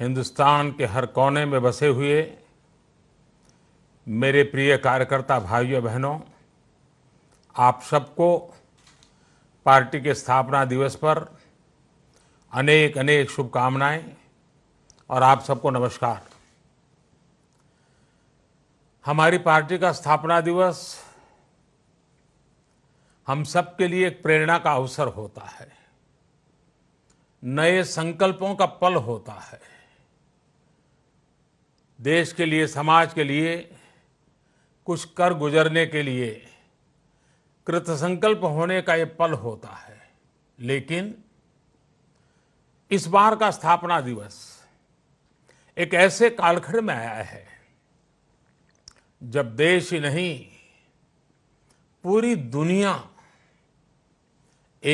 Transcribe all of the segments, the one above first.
हिंदुस्तान के हर कोने में बसे हुए मेरे प्रिय कार्यकर्ता भाइयों बहनों आप सबको पार्टी के स्थापना दिवस पर अनेक अनेक शुभकामनाएं और आप सबको नमस्कार हमारी पार्टी का स्थापना दिवस हम सबके लिए एक प्रेरणा का अवसर होता है नए संकल्पों का पल होता है देश के लिए समाज के लिए कुछ कर गुजरने के लिए कृतसंकल्प होने का ये पल होता है लेकिन इस बार का स्थापना दिवस एक ऐसे कालखंड में आया है जब देश ही नहीं पूरी दुनिया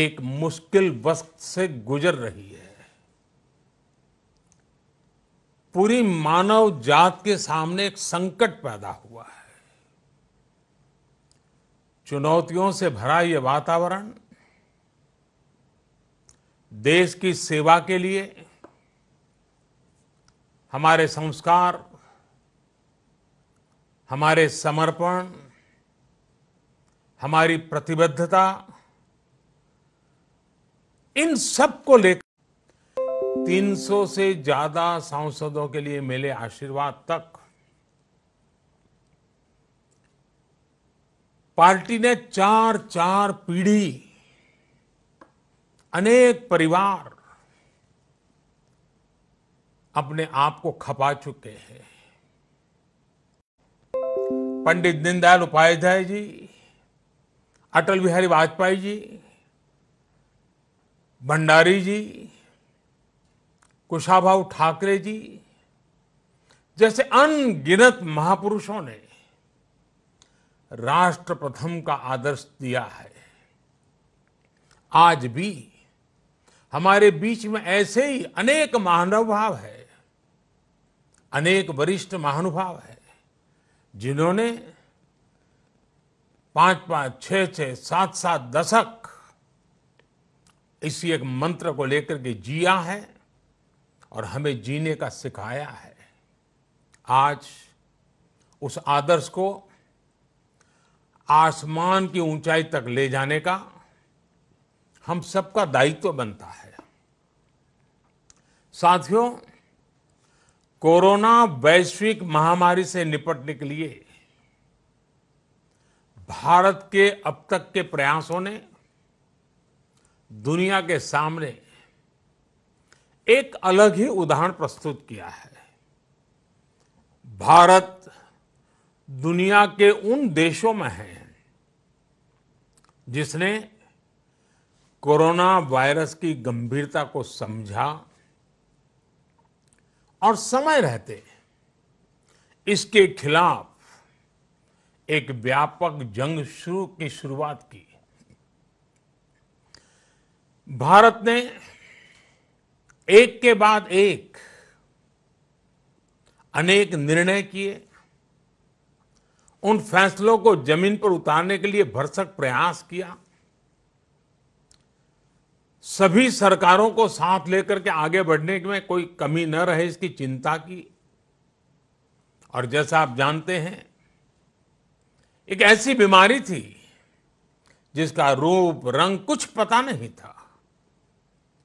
एक मुश्किल वक्त से गुजर रही है पूरी मानव जात के सामने एक संकट पैदा हुआ है चुनौतियों से भरा यह वातावरण देश की सेवा के लिए हमारे संस्कार हमारे समर्पण हमारी प्रतिबद्धता इन सब को लेकर 300 से ज्यादा सांसदों के लिए मिले आशीर्वाद तक पार्टी ने चार चार पीढ़ी अनेक परिवार अपने आप को खपा चुके हैं पंडित दीनदयाल उपाध्याय जी अटल बिहारी वाजपेयी जी भंडारी जी कुशाभाऊ ठाकरे जी जैसे अनगिनत महापुरुषों ने राष्ट्र प्रथम का आदर्श दिया है आज भी हमारे बीच में ऐसे ही अनेक महानुभाव है अनेक वरिष्ठ महानुभाव है जिन्होंने पांच पांच छह छह सात सात दशक इसी एक मंत्र को लेकर के जिया है और हमें जीने का सिखाया है आज उस आदर्श को आसमान की ऊंचाई तक ले जाने का हम सबका दायित्व बनता है साथियों कोरोना वैश्विक महामारी से निपटने के लिए भारत के अब तक के प्रयासों ने दुनिया के सामने एक अलग ही उदाहरण प्रस्तुत किया है भारत दुनिया के उन देशों में है जिसने कोरोना वायरस की गंभीरता को समझा और समय रहते इसके खिलाफ एक व्यापक जंग शुरू की शुरुआत की भारत ने एक के बाद एक अनेक निर्णय किए उन फैसलों को जमीन पर उतारने के लिए भरसक प्रयास किया सभी सरकारों को साथ लेकर के आगे बढ़ने में कोई कमी न रहे इसकी चिंता की और जैसा आप जानते हैं एक ऐसी बीमारी थी जिसका रूप रंग कुछ पता नहीं था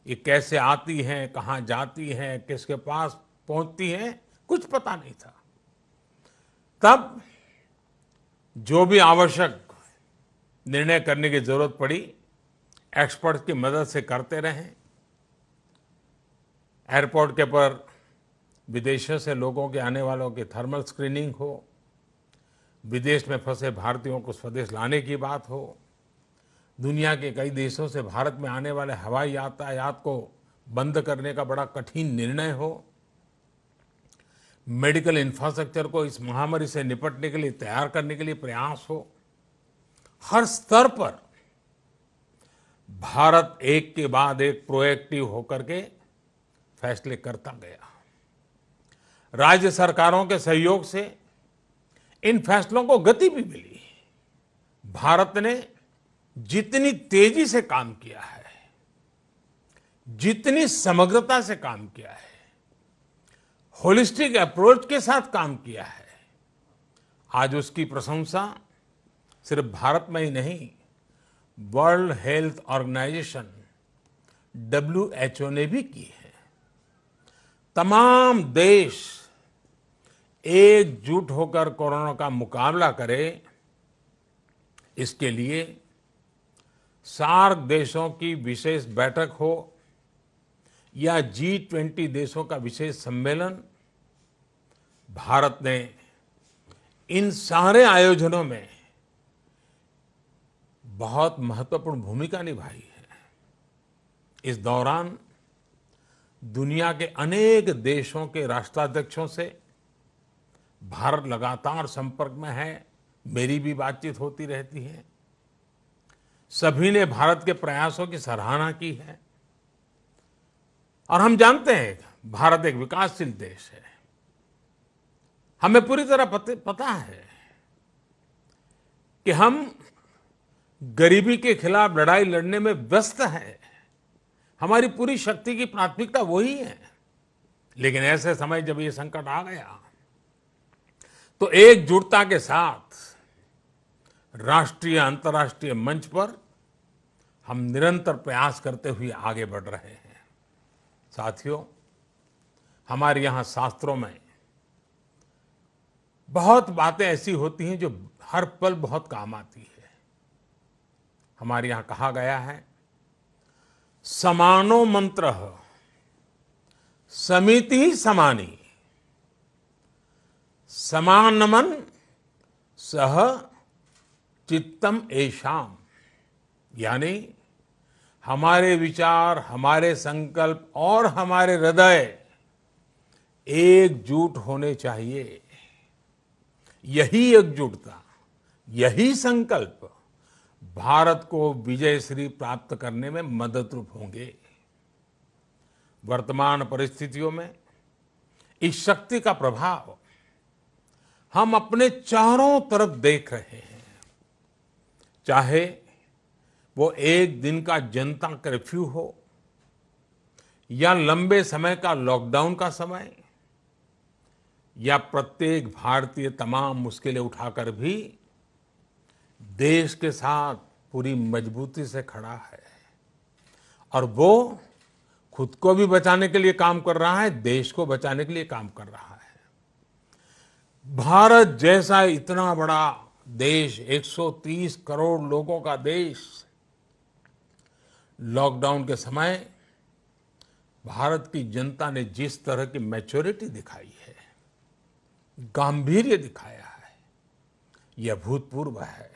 ये कैसे आती हैं कहाँ जाती हैं किसके पास पहुंचती हैं कुछ पता नहीं था तब जो भी आवश्यक निर्णय करने की जरूरत पड़ी एक्सपर्ट की मदद से करते रहे एयरपोर्ट के पर विदेशों से लोगों के आने वालों की थर्मल स्क्रीनिंग हो विदेश में फंसे भारतीयों को स्वदेश लाने की बात हो दुनिया के कई देशों से भारत में आने वाले हवाई यातायात को बंद करने का बड़ा कठिन निर्णय हो मेडिकल इंफ्रास्ट्रक्चर को इस महामारी से निपटने के लिए तैयार करने के लिए प्रयास हो हर स्तर पर भारत एक के बाद एक प्रोएक्टिव होकर के फैसले करता गया राज्य सरकारों के सहयोग से इन फैसलों को गति भी मिली भारत ने जितनी तेजी से काम किया है जितनी समग्रता से काम किया है होलिस्टिक अप्रोच के साथ काम किया है आज उसकी प्रशंसा सिर्फ भारत में ही नहीं वर्ल्ड हेल्थ ऑर्गेनाइजेशन डब्ल्यू ने भी की है तमाम देश एकजुट होकर कोरोना का मुकाबला करे इसके लिए सार्क देशों की विशेष बैठक हो या जी ट्वेंटी देशों का विशेष सम्मेलन भारत ने इन सारे आयोजनों में बहुत महत्वपूर्ण भूमिका निभाई है इस दौरान दुनिया के अनेक देशों के राष्ट्राध्यक्षों से भारत लगातार संपर्क में है मेरी भी बातचीत होती रहती है सभी ने भारत के प्रयासों की सराहना की है और हम जानते हैं भारत एक विकासशील देश है हमें पूरी तरह पता है कि हम गरीबी के खिलाफ लड़ाई लड़ने में व्यस्त हैं हमारी पूरी शक्ति की प्राथमिकता वही है लेकिन ऐसे समय जब ये संकट आ गया तो एकजुटता के साथ राष्ट्रीय अंतर्राष्ट्रीय मंच पर हम निरंतर प्रयास करते हुए आगे बढ़ रहे हैं साथियों हमारे यहाँ शास्त्रों में बहुत बातें ऐसी होती हैं जो हर पल बहुत काम आती है हमारे यहाँ कहा गया है समानो मंत्र समिति ही समानी समान मन सह चित्तम एशाम यानी हमारे विचार हमारे संकल्प और हमारे हृदय एकजुट होने चाहिए यही एकजुटता यही संकल्प भारत को विजय श्री प्राप्त करने में मदद रूप होंगे वर्तमान परिस्थितियों में इस शक्ति का प्रभाव हम अपने चारों तरफ देख रहे हैं चाहे वो एक दिन का जनता कर्फ्यू हो या लंबे समय का लॉकडाउन का समय या प्रत्येक भारतीय तमाम मुश्किलें उठाकर भी देश के साथ पूरी मजबूती से खड़ा है और वो खुद को भी बचाने के लिए काम कर रहा है देश को बचाने के लिए काम कर रहा है भारत जैसा इतना बड़ा देश 130 करोड़ लोगों का देश लॉकडाउन के समय भारत की जनता ने जिस तरह की मैच्योरिटी दिखाई है गंभीर्य दिखाया है यह भूतपूर्व है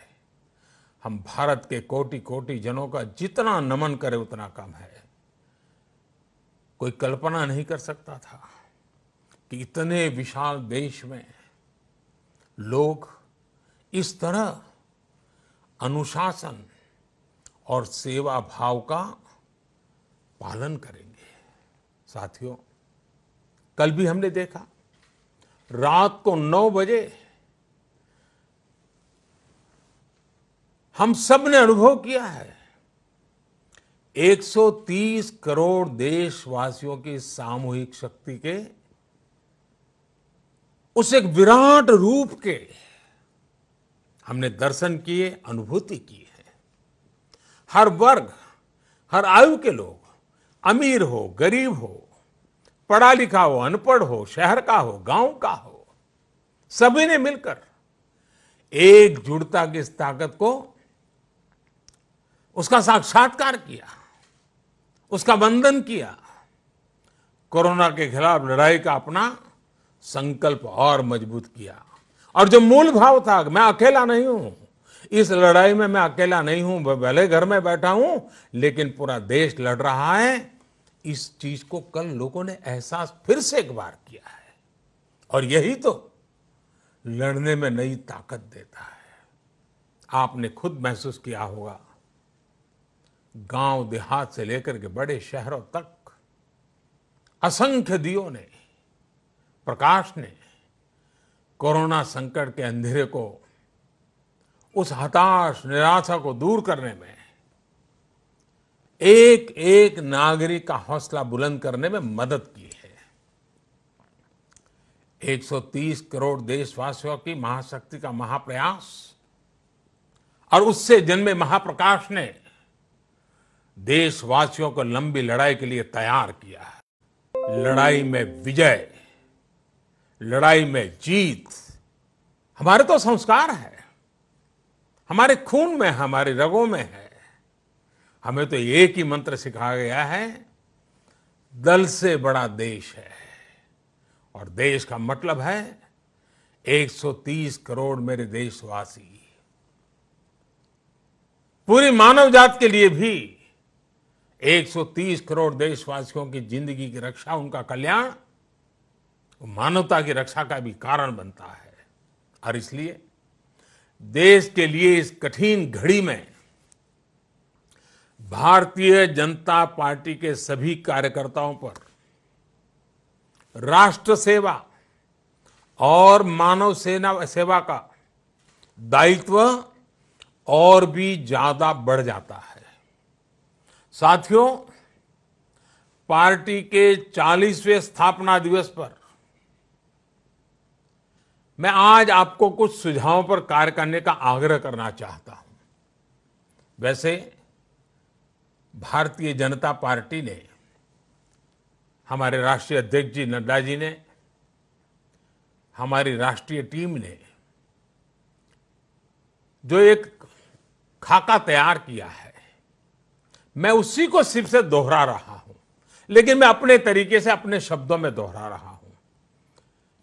हम भारत के कोटि कोटि जनों का जितना नमन करें उतना कम है कोई कल्पना नहीं कर सकता था कि इतने विशाल देश में लोग इस तरह अनुशासन और सेवा भाव का पालन करेंगे साथियों कल भी हमने देखा रात को नौ बजे हम सब ने अनुभव किया है 130 करोड़ देशवासियों की सामूहिक शक्ति के उस एक विराट रूप के हमने दर्शन किए अनुभूति किए हर वर्ग हर आयु के लोग अमीर हो गरीब हो पढ़ा लिखा हो अनपढ़ हो शहर का हो गांव का हो सभी ने मिलकर एकजुटता की इस ताकत को उसका साक्षात्कार किया उसका वंदन किया कोरोना के खिलाफ लड़ाई का अपना संकल्प और मजबूत किया और जो मूल भाव था मैं अकेला नहीं हूं इस लड़ाई में मैं अकेला नहीं हूं भले घर में बैठा हूं लेकिन पूरा देश लड़ रहा है इस चीज को कल लोगों ने एहसास फिर से एक बार किया है और यही तो लड़ने में नई ताकत देता है आपने खुद महसूस किया होगा गांव देहात से लेकर के बड़े शहरों तक असंख्य दियों ने प्रकाश ने कोरोना संकट के अंधेरे को उस हताश निराशा को दूर करने में एक एक नागरिक का हौसला बुलंद करने में मदद की है 130 करोड़ देशवासियों की महाशक्ति का महाप्रयास और उससे जन्मे महाप्रकाश ने देशवासियों को लंबी लड़ाई के लिए तैयार किया है लड़ाई में विजय लड़ाई में जीत हमारे तो संस्कार है हमारे खून में हमारे रगों में है हमें तो एक ही मंत्र सिखाया गया है दल से बड़ा देश है और देश का मतलब है 130 करोड़ मेरे देशवासी पूरी मानव जात के लिए भी 130 करोड़ देशवासियों की जिंदगी की रक्षा उनका कल्याण मानवता की रक्षा का भी कारण बनता है और इसलिए देश के लिए इस कठिन घड़ी में भारतीय जनता पार्टी के सभी कार्यकर्ताओं पर राष्ट्र सेवा और मानव सेना सेवा का दायित्व और भी ज्यादा बढ़ जाता है साथियों पार्टी के 40वें स्थापना दिवस पर मैं आज आपको कुछ सुझावों पर कार्य करने का आग्रह करना चाहता हूं वैसे भारतीय जनता पार्टी ने हमारे राष्ट्रीय अध्यक्ष जी नड्डा जी ने हमारी राष्ट्रीय टीम ने जो एक खाका तैयार किया है मैं उसी को सिर्फ से दोहरा रहा हूं लेकिन मैं अपने तरीके से अपने शब्दों में दोहरा रहा हूं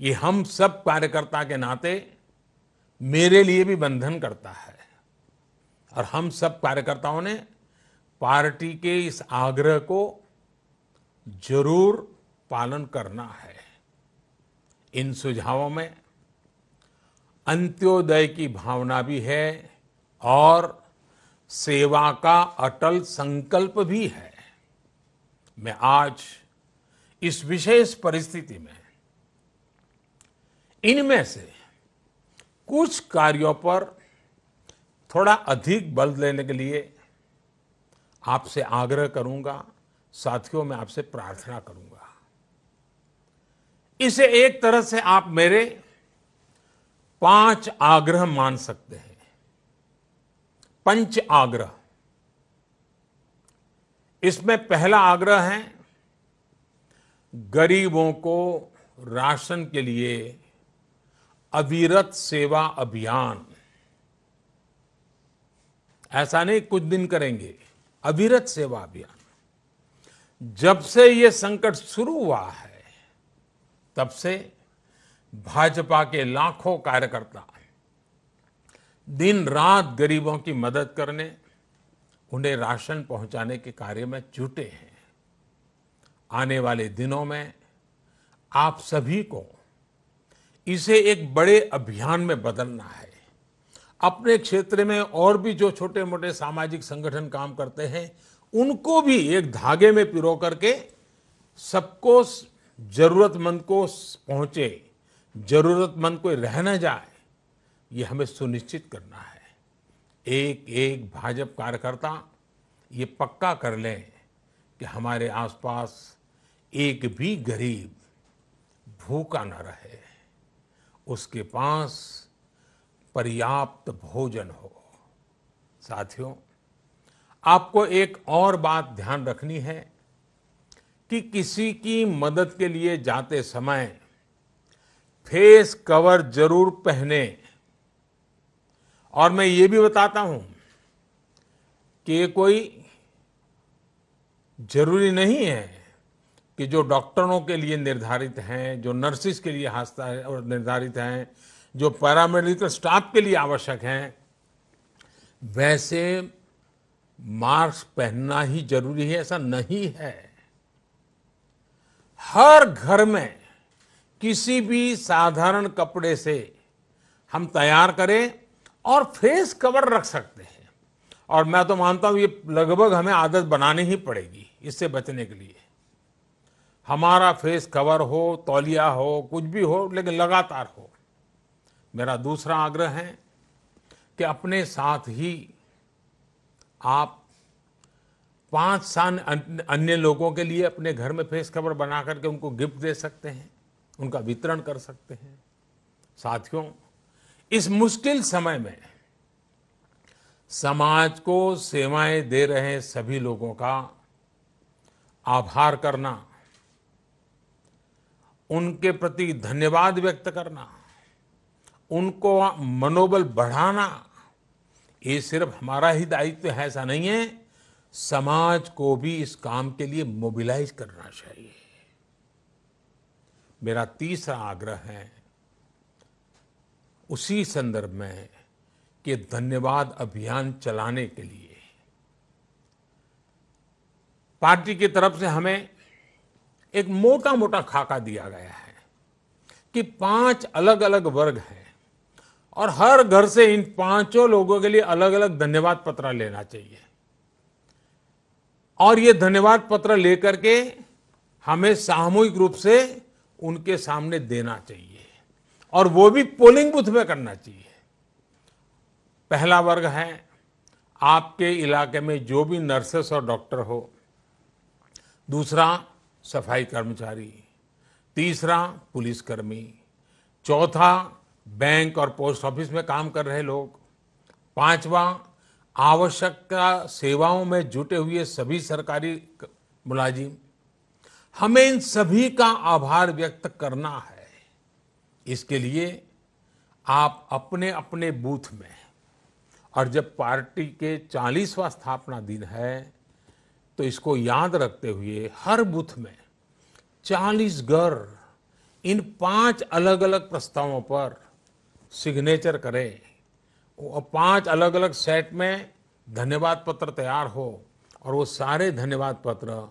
ये हम सब कार्यकर्ता के नाते मेरे लिए भी बंधन करता है और हम सब कार्यकर्ताओं ने पार्टी के इस आग्रह को जरूर पालन करना है इन सुझावों में अंत्योदय की भावना भी है और सेवा का अटल संकल्प भी है मैं आज इस विशेष परिस्थिति में इनमें से कुछ कार्यों पर थोड़ा अधिक बल देने के लिए आपसे आग्रह करूंगा साथियों मैं आपसे प्रार्थना करूंगा इसे एक तरह से आप मेरे पांच आग्रह मान सकते हैं पंच आग्रह इसमें पहला आग्रह है गरीबों को राशन के लिए अविरत सेवा अभियान ऐसा नहीं कुछ दिन करेंगे अविरत सेवा अभियान जब से ये संकट शुरू हुआ है तब से भाजपा के लाखों कार्यकर्ता दिन रात गरीबों की मदद करने उन्हें राशन पहुंचाने के कार्य में जुटे हैं आने वाले दिनों में आप सभी को इसे एक बड़े अभियान में बदलना है अपने क्षेत्र में और भी जो छोटे मोटे सामाजिक संगठन काम करते हैं उनको भी एक धागे में पिरो करके सबको जरूरतमंद को पहुंचे जरूरतमंद कोई रह न जाए ये हमें सुनिश्चित करना है एक एक भाजपा कार्यकर्ता ये पक्का कर लें कि हमारे आसपास एक भी गरीब भूखा न रहे उसके पास पर्याप्त भोजन हो साथियों आपको एक और बात ध्यान रखनी है कि किसी की मदद के लिए जाते समय फेस कवर जरूर पहने और मैं ये भी बताता हूं कि ये कोई जरूरी नहीं है कि जो डॉक्टरों के लिए निर्धारित हैं जो नर्सिस के लिए हास्ता और निर्धारित हैं जो पैरामेडिकल स्टाफ के लिए आवश्यक हैं वैसे मास्क पहनना ही जरूरी है ऐसा नहीं है हर घर में किसी भी साधारण कपड़े से हम तैयार करें और फेस कवर रख सकते हैं और मैं तो मानता हूं ये लगभग हमें आदत बनानी ही पड़ेगी इससे बचने के लिए हमारा फेस कवर हो तौलिया हो कुछ भी हो लेकिन लगातार हो मेरा दूसरा आग्रह है कि अपने साथ ही आप पाँच साल अन्य लोगों के लिए अपने घर में फेस कवर बना करके उनको गिफ्ट दे सकते हैं उनका वितरण कर सकते हैं साथियों इस मुश्किल समय में समाज को सेवाएं दे रहे सभी लोगों का आभार करना उनके प्रति धन्यवाद व्यक्त करना उनको मनोबल बढ़ाना ये सिर्फ हमारा ही दायित्व है ऐसा नहीं है समाज को भी इस काम के लिए मोबिलाइज करना चाहिए मेरा तीसरा आग्रह है उसी संदर्भ में कि धन्यवाद अभियान चलाने के लिए पार्टी की तरफ से हमें एक मोटा मोटा खाका दिया गया है कि पांच अलग अलग वर्ग हैं और हर घर से इन पांचों लोगों के लिए अलग अलग धन्यवाद पत्र लेना चाहिए और ये धन्यवाद पत्र लेकर के हमें सामूहिक रूप से उनके सामने देना चाहिए और वो भी पोलिंग बूथ में करना चाहिए पहला वर्ग है आपके इलाके में जो भी नर्सेस और डॉक्टर हो दूसरा सफाई कर्मचारी तीसरा पुलिसकर्मी चौथा बैंक और पोस्ट ऑफिस में काम कर रहे लोग पांचवा आवश्यकता सेवाओं में जुटे हुए सभी सरकारी मुलाजिम हमें इन सभी का आभार व्यक्त करना है इसके लिए आप अपने अपने बूथ में और जब पार्टी के चालीसवा स्थापना दिन है तो इसको याद रखते हुए हर बूथ में 40 घर इन पांच अलग अलग प्रस्तावों पर सिग्नेचर करें और पांच अलग अलग सेट में धन्यवाद पत्र तैयार हो और वो सारे धन्यवाद पत्र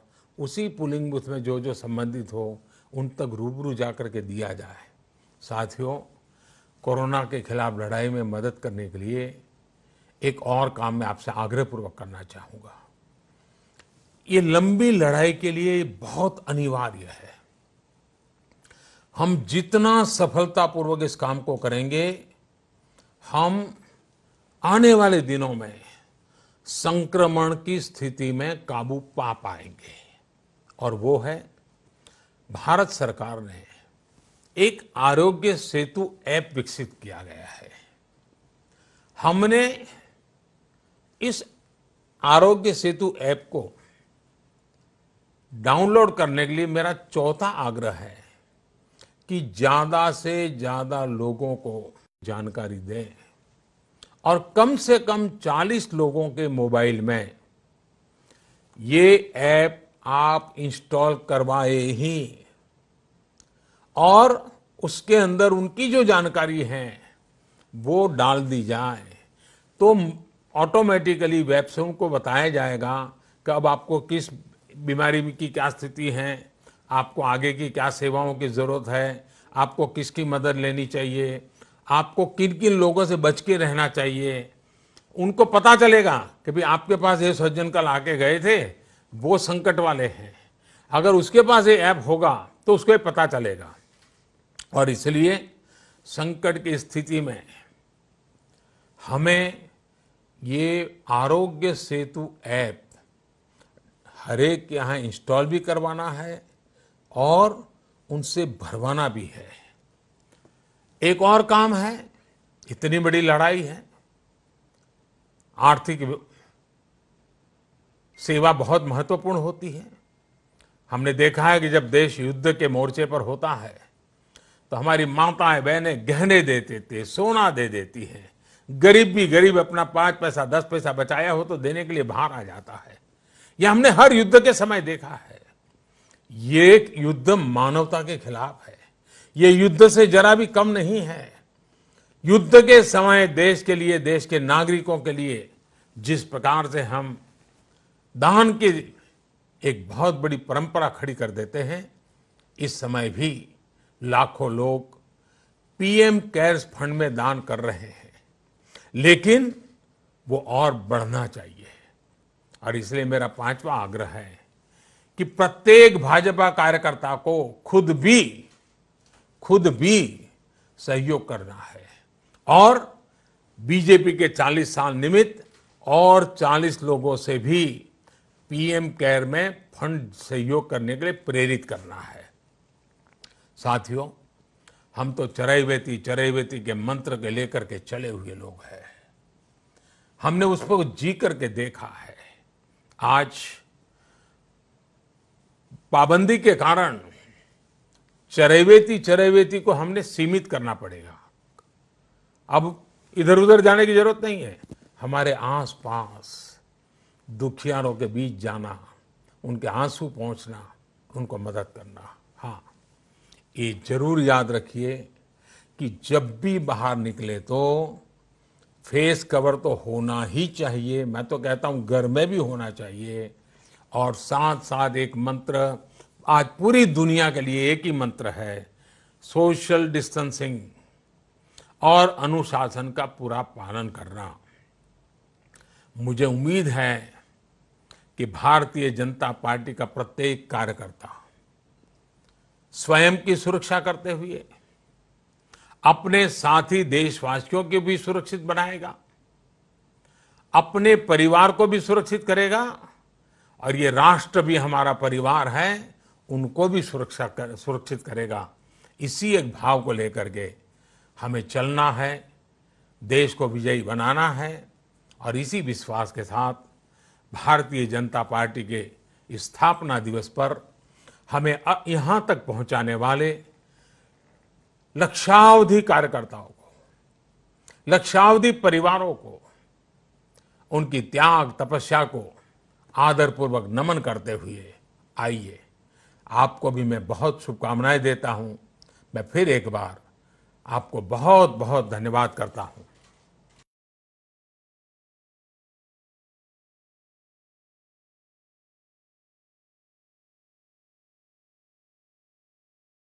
उसी पुलिंग बूथ में जो जो संबंधित हो उन तक रूबरू जा कर के दिया जाए साथियों कोरोना के खिलाफ लड़ाई में मदद करने के लिए एक और काम मैं आपसे आग्रहपूर्वक करना चाहूँगा ये लंबी लड़ाई के लिए बहुत अनिवार्य है हम जितना सफलतापूर्वक इस काम को करेंगे हम आने वाले दिनों में संक्रमण की स्थिति में काबू पा पाएंगे और वो है भारत सरकार ने एक आरोग्य सेतु ऐप विकसित किया गया है हमने इस आरोग्य सेतु ऐप को डाउनलोड करने के लिए मेरा चौथा आग्रह है कि ज़्यादा से ज़्यादा लोगों को जानकारी दें और कम से कम 40 लोगों के मोबाइल में ये ऐप आप इंस्टॉल करवाए ही और उसके अंदर उनकी जो जानकारी है वो डाल दी जाए तो ऑटोमेटिकली वेब से उनको बताया जाएगा कि अब आपको किस बीमारी की क्या स्थिति है आपको आगे की क्या सेवाओं की ज़रूरत है आपको किसकी मदद लेनी चाहिए आपको किन किन लोगों से बच के रहना चाहिए उनको पता चलेगा कि भाई आपके पास ये सज्जन कल आके गए थे वो संकट वाले हैं अगर उसके पास ये ऐप होगा तो उसको पता चलेगा और इसलिए संकट की स्थिति में हमें ये आरोग्य सेतु ऐप हरेक के यहाँ इंस्टॉल भी करवाना है और उनसे भरवाना भी है एक और काम है इतनी बड़ी लड़ाई है आर्थिक सेवा बहुत महत्वपूर्ण होती है हमने देखा है कि जब देश युद्ध के मोर्चे पर होता है तो हमारी माताएं बहनें गहने दे देती है सोना दे देती हैं गरीब भी गरीब अपना पांच पैसा दस पैसा बचाया हो तो देने के लिए बाहर आ जाता है यह हमने हर युद्ध के समय देखा है ये एक युद्ध मानवता के खिलाफ है ये युद्ध से जरा भी कम नहीं है युद्ध के समय देश के लिए देश के नागरिकों के लिए जिस प्रकार से हम दान की एक बहुत बड़ी परंपरा खड़ी कर देते हैं इस समय भी लाखों लोग पीएम केयर्स फंड में दान कर रहे हैं लेकिन वो और बढ़ना चाहिए और इसलिए मेरा पांचवा आग्रह है कि प्रत्येक भाजपा कार्यकर्ता को खुद भी खुद भी सहयोग करना है और बीजेपी के 40 साल निमित्त और 40 लोगों से भी पीएम केयर में फंड सहयोग करने के लिए प्रेरित करना है साथियों हम तो चरैवेती चरैवेती के मंत्र के लेकर के चले हुए लोग हैं हमने उसको जी करके देखा है आज पाबंदी के कारण चरेवेती चरेवेती को हमने सीमित करना पड़ेगा अब इधर उधर जाने की जरूरत नहीं है हमारे आस पास दुखियारों के बीच जाना उनके आंसू पहुंचना उनको मदद करना हाँ ये जरूर याद रखिए कि जब भी बाहर निकले तो फेस कवर तो होना ही चाहिए मैं तो कहता हूँ घर में भी होना चाहिए और साथ साथ एक मंत्र आज पूरी दुनिया के लिए एक ही मंत्र है सोशल डिस्टेंसिंग और अनुशासन का पूरा पालन करना मुझे उम्मीद है कि भारतीय जनता पार्टी का प्रत्येक कार्यकर्ता स्वयं की सुरक्षा करते हुए अपने साथी देशवासियों के भी सुरक्षित बनाएगा अपने परिवार को भी सुरक्षित करेगा और ये राष्ट्र भी हमारा परिवार है उनको भी सुरक्षा कर, सुरक्षित करेगा इसी एक भाव को लेकर के हमें चलना है देश को विजयी बनाना है और इसी विश्वास के साथ भारतीय जनता पार्टी के स्थापना दिवस पर हमें यहाँ तक पहुँचाने वाले लक्षावधि कार्यकर्ताओं को लक्षावधि परिवारों को उनकी त्याग तपस्या को आदरपूर्वक नमन करते हुए आइए आपको भी मैं बहुत शुभकामनाएं देता हूं मैं फिर एक बार आपको बहुत बहुत धन्यवाद करता हूं